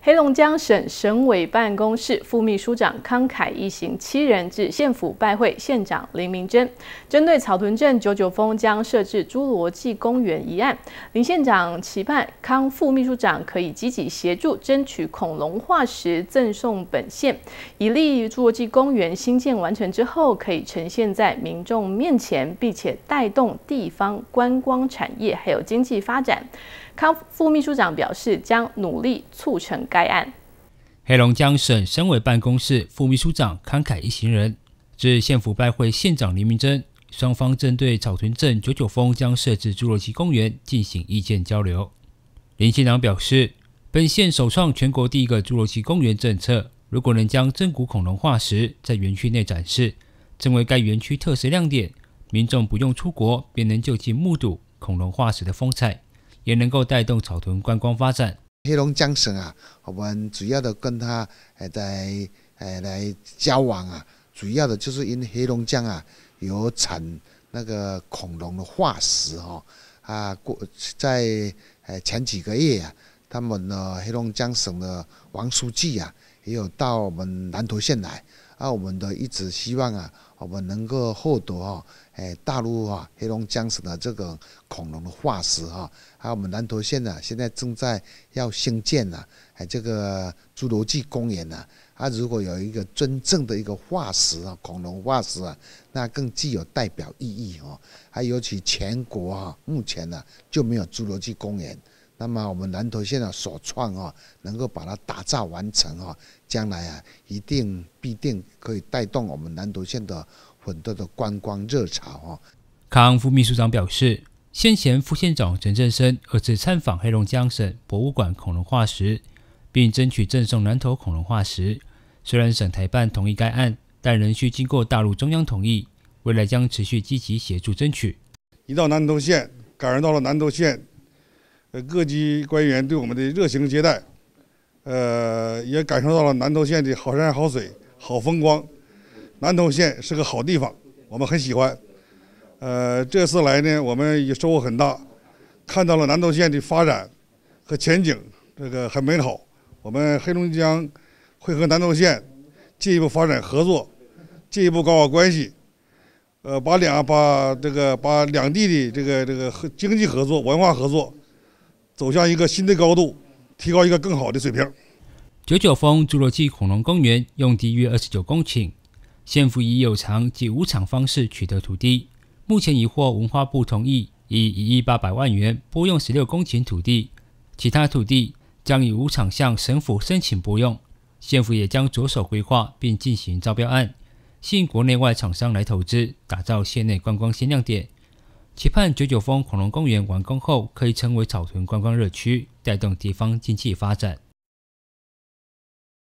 黑龙江省省委办公室副秘书长康凯一行七人至县府拜会县长林明珍。针对草屯镇九九峰将设置侏罗纪公园一案，林县长期盼康副秘书长可以积极协助争取恐龙化石赠送本县，以利侏罗纪公园新建完成之后可以呈现在民众面前，并且带动地方观光产业还有经济发展。康副秘书长表示，将努力促成该案。黑龙江省省委办公室副秘书长康凯一行人至县府拜会县长林明真，双方针对草屯镇九九峰将设置侏罗纪公园进行意见交流。林县长表示，本县首创全国第一个侏罗纪公园政策，如果能将真骨恐龙化石在园区内展示，成为该园区特色亮点，民众不用出国便能就近目睹恐龙化石的风采。也能够带动草屯观光发展。黑龙江省啊，我们主要的跟他哎在呃来交往啊，主要的就是因黑龙江啊有产那个恐龙的化石哦啊过在呃前几个月啊，他们呢黑龙江省的王书记啊也有到我们南投县来。啊，我们的一直希望啊，我们能够获得啊，哎，大陆啊，黑龙江省的这个恐龙的化石哈，有我们南投县呢，现在正在要兴建呐，诶，这个侏罗纪公园呐，啊，如果有一个真正的一个化石啊，恐龙化石啊，那更具有代表意义哦，还尤其全国啊，目前呢就没有侏罗纪公园。那么我们南投县的所创啊，能够把它打造完成啊，将来啊一定必定可以带动我们南投县的很多的观光热潮啊。康副秘书长表示，先前副县长陈振生二次参访黑龙江省博物馆恐龙化石，并争取赠送南投恐龙化石。虽然省台办同意该案，但仍需经过大陆中央同意。未来将持续积极协助争取。一到南投县，感人到了南投县。各级官员对我们的热情接待，呃，也感受到了南投县的好山好水好风光。南投县是个好地方，我们很喜欢。呃，这次来呢，我们也收获很大，看到了南投县的发展和前景，这个很美好。我们黑龙江会和南投县进一步发展合作，进一步搞好关系，呃，把两把这个把两地的这个这个和经济合作、文化合作。走向一个新的高度，提高一个更好的水平。九九峰侏罗纪恐龙公园用地约二十九公顷，县府以有偿及无偿方式取得土地，目前已获文化部同意，以一亿八百万元拨用十六公顷土地，其他土地将以无偿向省府申请拨用，县府也将着手规划并进行招标案，吸引国内外厂商来投资，打造县内观光新亮点。期盼九九峰恐龙公园完工后，可以成为草屯观光热区，带动地方经济发展。